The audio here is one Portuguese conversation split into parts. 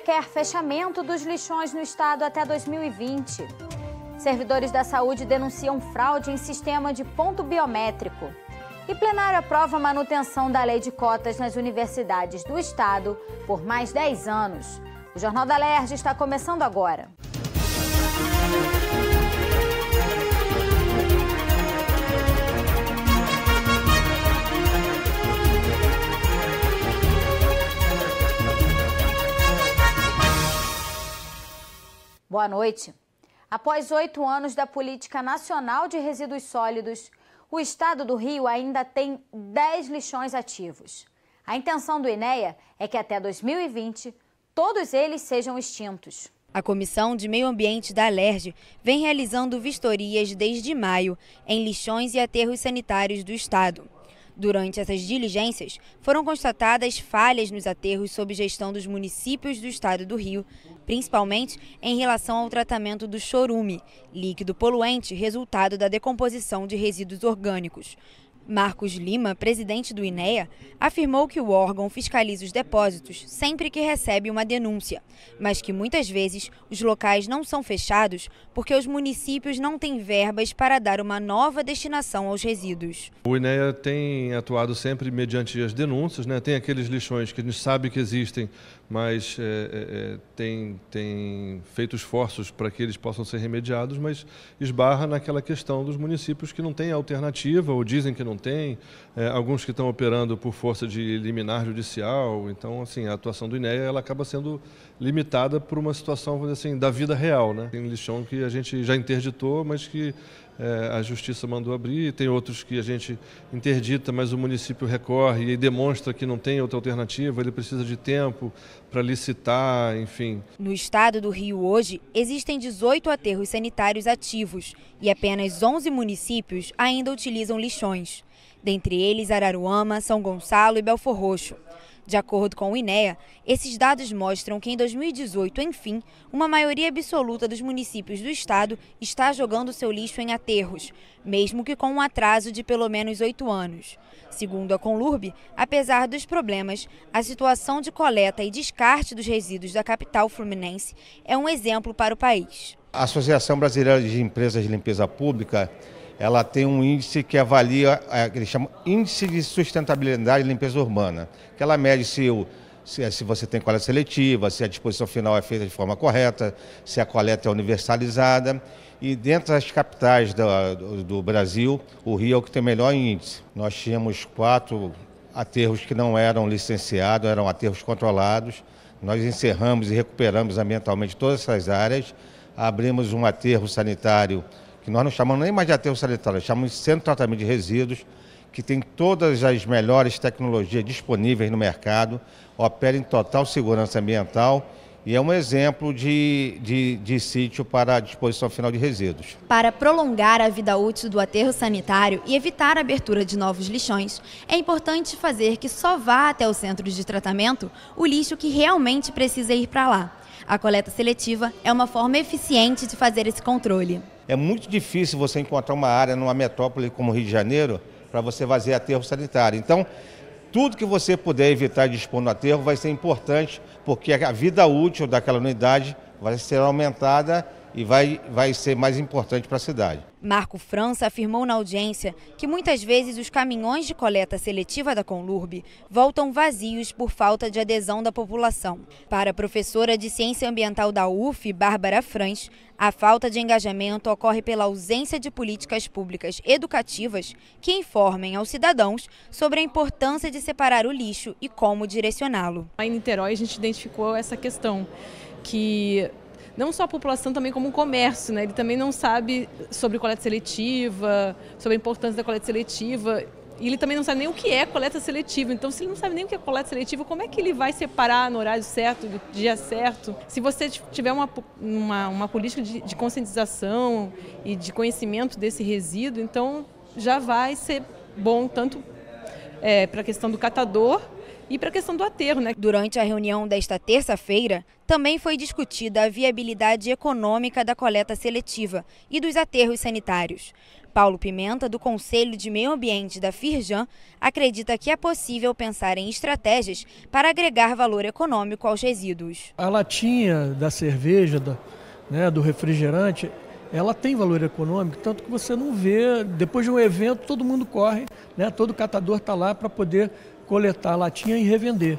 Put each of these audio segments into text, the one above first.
quer fechamento dos lixões no estado até 2020. Servidores da saúde denunciam fraude em sistema de ponto biométrico. E plenário aprova manutenção da lei de cotas nas universidades do estado por mais 10 anos. O Jornal da Lerge está começando agora. Boa noite. Após oito anos da Política Nacional de Resíduos Sólidos, o estado do Rio ainda tem 10 lixões ativos. A intenção do INEA é que até 2020 todos eles sejam extintos. A Comissão de Meio Ambiente da Alerj vem realizando vistorias desde maio em lixões e aterros sanitários do estado. Durante essas diligências, foram constatadas falhas nos aterros sob gestão dos municípios do estado do Rio, principalmente em relação ao tratamento do chorume, líquido poluente resultado da decomposição de resíduos orgânicos. Marcos Lima, presidente do INEA, afirmou que o órgão fiscaliza os depósitos sempre que recebe uma denúncia, mas que muitas vezes os locais não são fechados porque os municípios não têm verbas para dar uma nova destinação aos resíduos. O INEA tem atuado sempre mediante as denúncias, né? tem aqueles lixões que a gente sabe que existem, mas é, é, é, tem, tem feito esforços para que eles possam ser remediados, mas esbarra naquela questão dos municípios que não têm alternativa ou dizem que não não tem, é, alguns que estão operando por força de liminar judicial. Então, assim, a atuação do INEA ela acaba sendo limitada por uma situação, vamos dizer assim, da vida real, né? Tem lixão que a gente já interditou, mas que é, a justiça mandou abrir, tem outros que a gente interdita, mas o município recorre e demonstra que não tem outra alternativa, ele precisa de tempo para licitar, enfim. No estado do Rio hoje, existem 18 aterros sanitários ativos e apenas 11 municípios ainda utilizam lixões. Dentre eles, Araruama, São Gonçalo e Belfor Roxo. De acordo com o INEA, esses dados mostram que em 2018, enfim, uma maioria absoluta dos municípios do estado está jogando seu lixo em aterros, mesmo que com um atraso de pelo menos oito anos. Segundo a Conlurb, apesar dos problemas, a situação de coleta e descarte dos resíduos da capital fluminense é um exemplo para o país. A Associação Brasileira de Empresas de Limpeza Pública ela tem um índice que avalia, é, que eles chamam Índice de Sustentabilidade e Limpeza Urbana, que ela mede se, o, se, se, você tem coleta seletiva, se a disposição final é feita de forma correta, se a coleta é universalizada. E dentro das capitais do, do, do Brasil, o Rio é o que tem melhor índice. Nós tínhamos quatro aterros que não eram licenciados, eram aterros controlados. Nós encerramos e recuperamos ambientalmente todas essas áreas, abrimos um aterro sanitário que nós não chamamos nem mais de aterro sanitário, chamamos de centro de tratamento de resíduos, que tem todas as melhores tecnologias disponíveis no mercado, opera em total segurança ambiental e é um exemplo de, de, de, sítio para a disposição final de resíduos. Para prolongar a vida útil do aterro sanitário e evitar a abertura de novos lixões, é importante fazer que só vá até os centros de tratamento o lixo que realmente precisa ir para lá. A coleta seletiva é uma forma eficiente de fazer esse controle. É muito difícil você encontrar uma área numa metrópole como Rio de Janeiro para você fazer aterro sanitário. Então, tudo que você puder evitar de expor no aterro vai ser importante, porque a vida útil daquela unidade vai ser aumentada e vai, vai ser mais importante para a cidade. Marco França afirmou na audiência que muitas vezes os caminhões de coleta seletiva da Conlurb voltam vazios por falta de adesão da população. Para a professora de Ciência Ambiental da UF, Bárbara Franz, a falta de engajamento ocorre pela ausência de políticas públicas educativas que informem aos cidadãos sobre a importância de separar o lixo e como direcioná-lo. Em Niterói a gente identificou essa questão que não só a população, também como o comércio, né? Ele também não sabe sobre coleta seletiva, sobre a importância da coleta seletiva. E ele também não sabe nem o que é coleta seletiva. Então, se ele não sabe nem o que é coleta seletiva, como é que ele vai separar no horário certo, no dia certo? Se você tiver uma, uma, uma política de, de conscientização e de conhecimento desse resíduo, então já vai ser bom tanto é, para a questão do catador e para a questão do aterro. Né? Durante a reunião desta terça-feira, também foi discutida a viabilidade econômica da coleta seletiva e dos aterros sanitários. Paulo Pimenta, do Conselho de Meio Ambiente da Firjan, acredita que é possível pensar em estratégias para agregar valor econômico aos resíduos. A latinha da cerveja, da, né, do refrigerante, ela tem valor econômico, tanto que você não vê, depois de um evento, todo mundo corre, né, todo catador está lá para poder coletar a latinha e revender.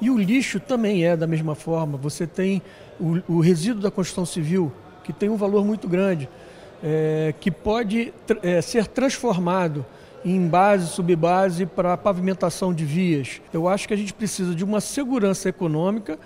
E o lixo também é da mesma forma. Você tem o, o resíduo da construção civil, que tem um valor muito grande, é, que pode é, ser transformado em base, subbase para pavimentação de vias. Eu acho que a gente precisa de uma segurança econômica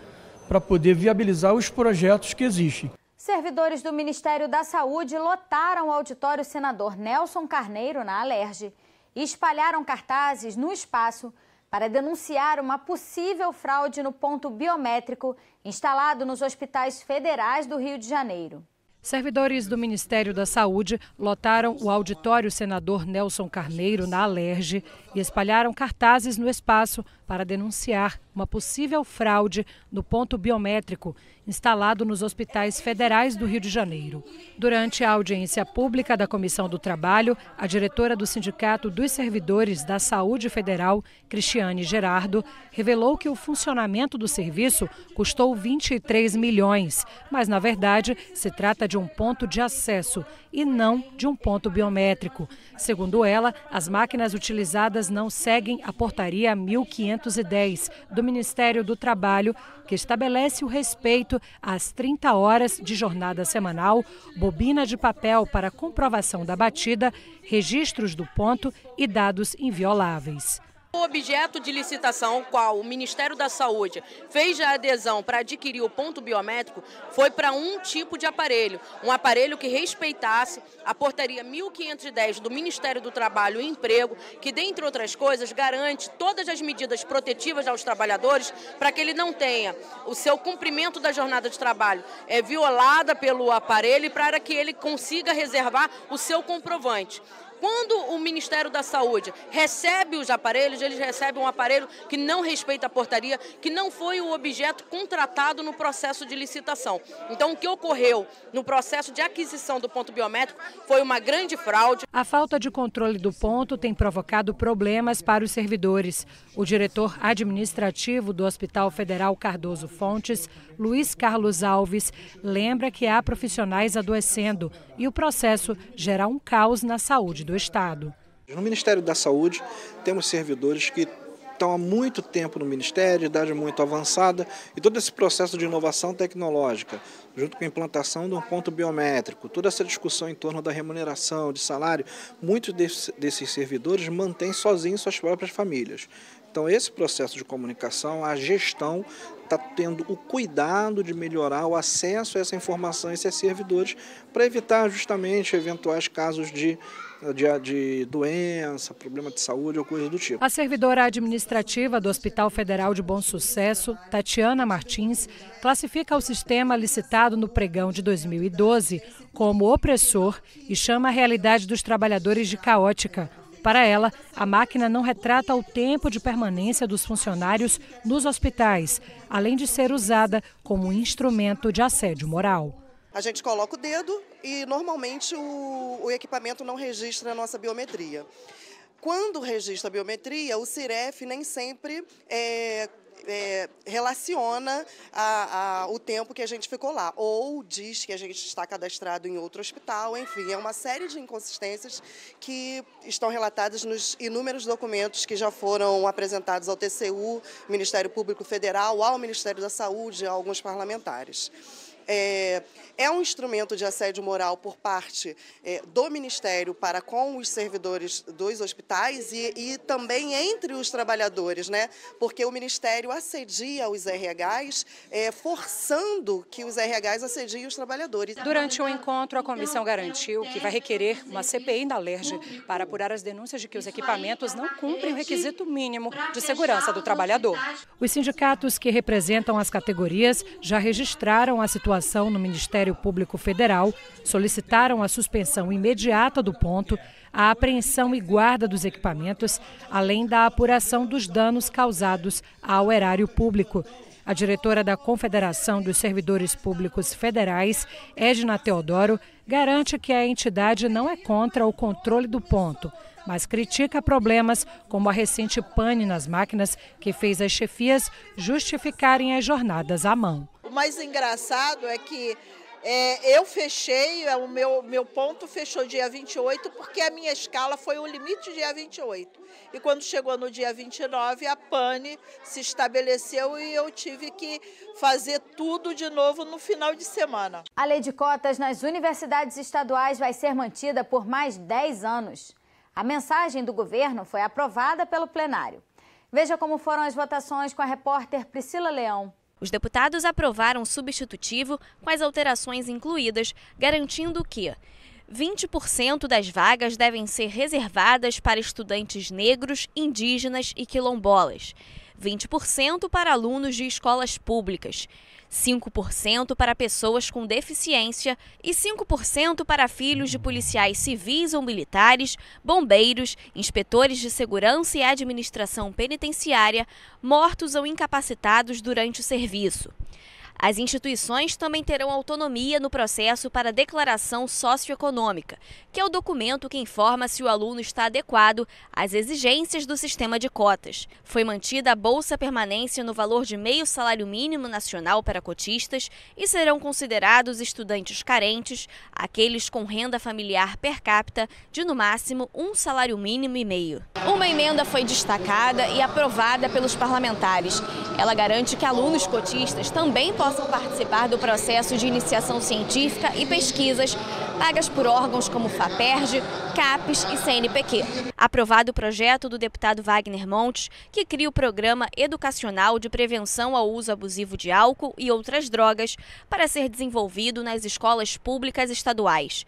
para poder viabilizar os projetos que existem. Servidores do Ministério da Saúde lotaram o auditório senador Nelson Carneiro na Alerge e espalharam cartazes no espaço para denunciar uma possível fraude no ponto biométrico instalado nos hospitais federais do Rio de Janeiro. Servidores do Ministério da Saúde lotaram o auditório senador Nelson Carneiro na Alerge e espalharam cartazes no espaço para denunciar uma possível fraude no ponto biométrico instalado nos hospitais federais do Rio de Janeiro. Durante a audiência pública da Comissão do Trabalho, a diretora do Sindicato dos Servidores da Saúde Federal, Cristiane Gerardo, revelou que o funcionamento do serviço custou 23 milhões, mas na verdade se trata de um ponto de acesso e não de um ponto biométrico. Segundo ela, as máquinas utilizadas não seguem a portaria 1500 210 do Ministério do Trabalho, que estabelece o respeito às 30 horas de jornada semanal, bobina de papel para comprovação da batida, registros do ponto e dados invioláveis. O objeto de licitação, qual o Ministério da Saúde fez a adesão para adquirir o ponto biométrico, foi para um tipo de aparelho, um aparelho que respeitasse a portaria 1510 do Ministério do Trabalho e Emprego, que, dentre outras coisas, garante todas as medidas protetivas aos trabalhadores para que ele não tenha o seu cumprimento da jornada de trabalho é violada pelo aparelho e para que ele consiga reservar o seu comprovante. Quando o Ministério da Saúde recebe os aparelhos, eles recebem um aparelho que não respeita a portaria, que não foi o objeto contratado no processo de licitação. Então, o que ocorreu no processo de aquisição do ponto biométrico foi uma grande fraude. A falta de controle do ponto tem provocado problemas para os servidores. O diretor administrativo do Hospital Federal Cardoso Fontes, Luiz Carlos Alves, lembra que há profissionais adoecendo e o processo gera um caos na saúde do Estado. No Ministério da Saúde, temos servidores que estão há muito tempo no Ministério, idade muito avançada, e todo esse processo de inovação tecnológica, junto com a implantação de um ponto biométrico, toda essa discussão em torno da remuneração, de salário, muitos desses servidores mantêm sozinhos suas próprias famílias. Então, esse processo de comunicação, a gestão está tendo o cuidado de melhorar o acesso a essa informação a esses servidores para evitar justamente eventuais casos de de, de doença, problema de saúde ou coisa do tipo. A servidora administrativa do Hospital Federal de Bom Sucesso, Tatiana Martins, classifica o sistema licitado no pregão de 2012 como opressor e chama a realidade dos trabalhadores de caótica. Para ela, a máquina não retrata o tempo de permanência dos funcionários nos hospitais, além de ser usada como instrumento de assédio moral. A gente coloca o dedo e normalmente o, o equipamento não registra a nossa biometria. Quando registra a biometria, o Ciref nem sempre é, é, relaciona a, a, o tempo que a gente ficou lá, ou diz que a gente está cadastrado em outro hospital, enfim, é uma série de inconsistências que estão relatadas nos inúmeros documentos que já foram apresentados ao TCU, Ministério Público Federal, ao Ministério da Saúde, a alguns parlamentares. É, é um instrumento de assédio moral por parte é, do Ministério para com os servidores dos hospitais e, e, também entre os trabalhadores, né? Porque o Ministério assedia os RHs, é, forçando que os RHs assediem os trabalhadores. Durante o encontro, a comissão garantiu que vai requerer uma CPI da LERJ para apurar as denúncias de que os equipamentos não cumprem o requisito mínimo de segurança do trabalhador. Os sindicatos que representam as categorias já registraram a situação atuação no Ministério Público Federal solicitaram a suspensão imediata do ponto, a apreensão e guarda dos equipamentos, além da apuração dos danos causados ao erário público. A diretora da Confederação dos Servidores Públicos Federais, Edna Teodoro, garante que a entidade não é contra o controle do ponto, mas critica problemas como a recente pane nas máquinas que fez as chefias justificarem as jornadas à mão. O mais engraçado é que é, eu fechei, é, o meu, meu ponto fechou dia 28, porque a minha escala foi o limite dia 28. E quando chegou no dia 29, a pane se estabeleceu e eu tive que fazer tudo de novo no final de semana. A lei de cotas nas universidades estaduais vai ser mantida por mais 10 anos. A mensagem do governo foi aprovada pelo plenário. Veja como foram as votações com a repórter Priscila Leão. Os deputados aprovaram substitutivo com as alterações incluídas, garantindo que 20% das vagas devem ser reservadas para estudantes negros, indígenas e quilombolas. 20% para alunos de escolas públicas, 5% para pessoas com deficiência e 5% para filhos de policiais civis ou militares, bombeiros, inspetores de segurança e administração penitenciária, mortos ou incapacitados durante o serviço. As instituições também terão autonomia no processo para declaração socioeconômica, que é o documento que informa se o aluno está adequado às exigências do sistema de cotas. Foi mantida a bolsa permanência no valor de meio salário mínimo nacional para cotistas e serão considerados estudantes carentes aqueles com renda familiar per capita de no máximo um salário mínimo e meio. Uma emenda foi destacada e aprovada pelos parlamentares. Ela garante que alunos cotistas também possam possam participar do processo de iniciação científica e pesquisas pagas por órgãos como FAPERJ, CAPES e CNPq. Aprovado o projeto do deputado Wagner Montes, que cria o Programa Educacional de Prevenção ao Uso Abusivo de Álcool e Outras Drogas, para ser desenvolvido nas escolas públicas estaduais.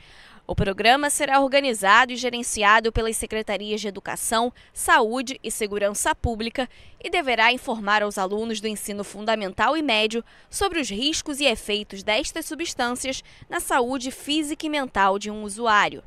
O programa será organizado e gerenciado pelas secretarias de Educação, Saúde e Segurança Pública e deverá informar aos alunos do ensino fundamental e médio sobre os riscos e efeitos destas substâncias na saúde física e mental de um usuário.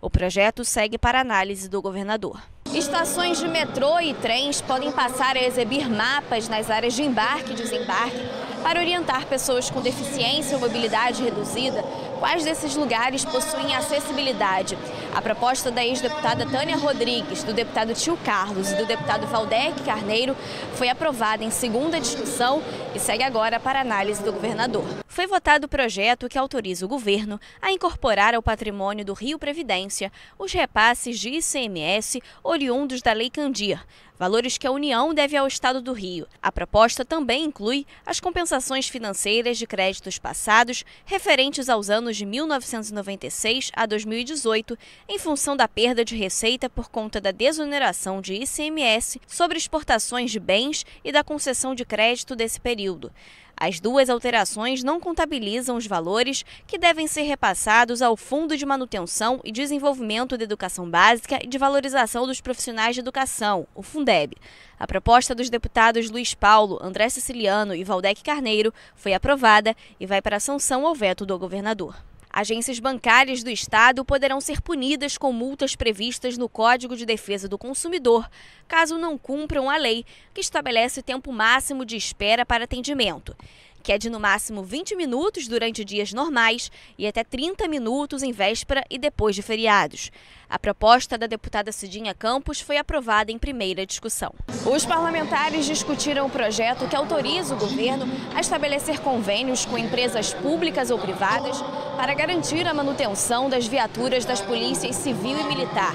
O projeto segue para análise do governador. Estações de metrô e trens podem passar a exibir mapas nas áreas de embarque e desembarque para orientar pessoas com deficiência ou mobilidade reduzida quais desses lugares possuem acessibilidade. A proposta da ex-deputada Tânia Rodrigues, do deputado Tio Carlos e do deputado Valdec Carneiro foi aprovada em segunda discussão e segue agora para análise do governador foi votado o projeto que autoriza o governo a incorporar ao patrimônio do Rio Previdência os repasses de ICMS oriundos da Lei Candir, valores que a União deve ao Estado do Rio. A proposta também inclui as compensações financeiras de créditos passados referentes aos anos de 1996 a 2018, em função da perda de receita por conta da desoneração de ICMS sobre exportações de bens e da concessão de crédito desse período. As duas alterações não contabilizam os valores que devem ser repassados ao Fundo de Manutenção e Desenvolvimento da Educação Básica e de Valorização dos Profissionais de Educação, o Fundeb. A proposta dos deputados Luiz Paulo, André Siciliano e Valdec Carneiro foi aprovada e vai para a sanção ao veto do governador agências bancárias do Estado poderão ser punidas com multas previstas no Código de Defesa do Consumidor, caso não cumpram a lei que estabelece o tempo máximo de espera para atendimento que é de no máximo 20 minutos durante dias normais e até 30 minutos em véspera e depois de feriados. A proposta da deputada Cidinha Campos foi aprovada em primeira discussão. Os parlamentares discutiram o projeto que autoriza o governo a estabelecer convênios com empresas públicas ou privadas para garantir a manutenção das viaturas das polícias civil e militar.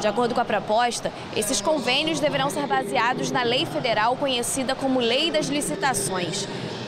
De acordo com a proposta, esses convênios deverão ser baseados na lei federal conhecida como Lei das Licitações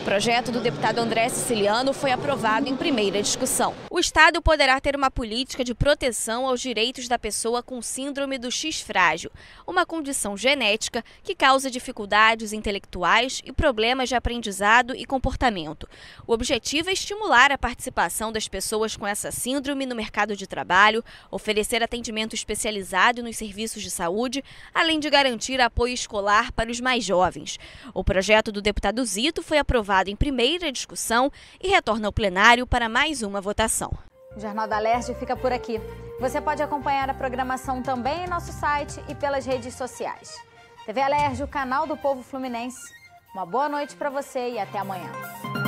projeto do deputado André Siciliano foi aprovado em primeira discussão. O Estado poderá ter uma política de proteção aos direitos da pessoa com síndrome do X frágil, uma condição genética que causa dificuldades intelectuais e problemas de aprendizado e comportamento. O objetivo é estimular a participação das pessoas com essa síndrome no mercado de trabalho, oferecer atendimento especializado nos serviços de saúde, além de garantir apoio escolar para os mais jovens. O projeto do deputado Zito foi aprovado aprovado em primeira discussão e retorna ao plenário para mais uma votação. O Jornal da Lerge fica por aqui. Você pode acompanhar a programação também em nosso site e pelas redes sociais. TV Alerj, o canal do povo fluminense. Uma boa noite para você e até amanhã.